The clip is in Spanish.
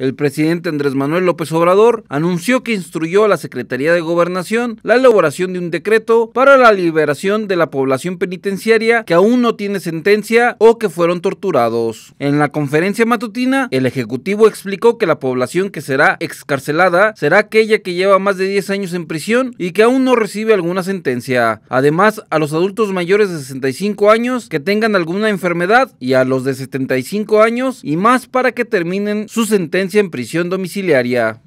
El presidente Andrés Manuel López Obrador anunció que instruyó a la Secretaría de Gobernación la elaboración de un decreto para la liberación de la población penitenciaria que aún no tiene sentencia o que fueron torturados. En la conferencia matutina, el Ejecutivo explicó que la población que será excarcelada será aquella que lleva más de 10 años en prisión y que aún no recibe alguna sentencia. Además, a los adultos mayores de 65 años que tengan alguna enfermedad y a los de 75 años y más para que terminen su sentencia en prisión domiciliaria.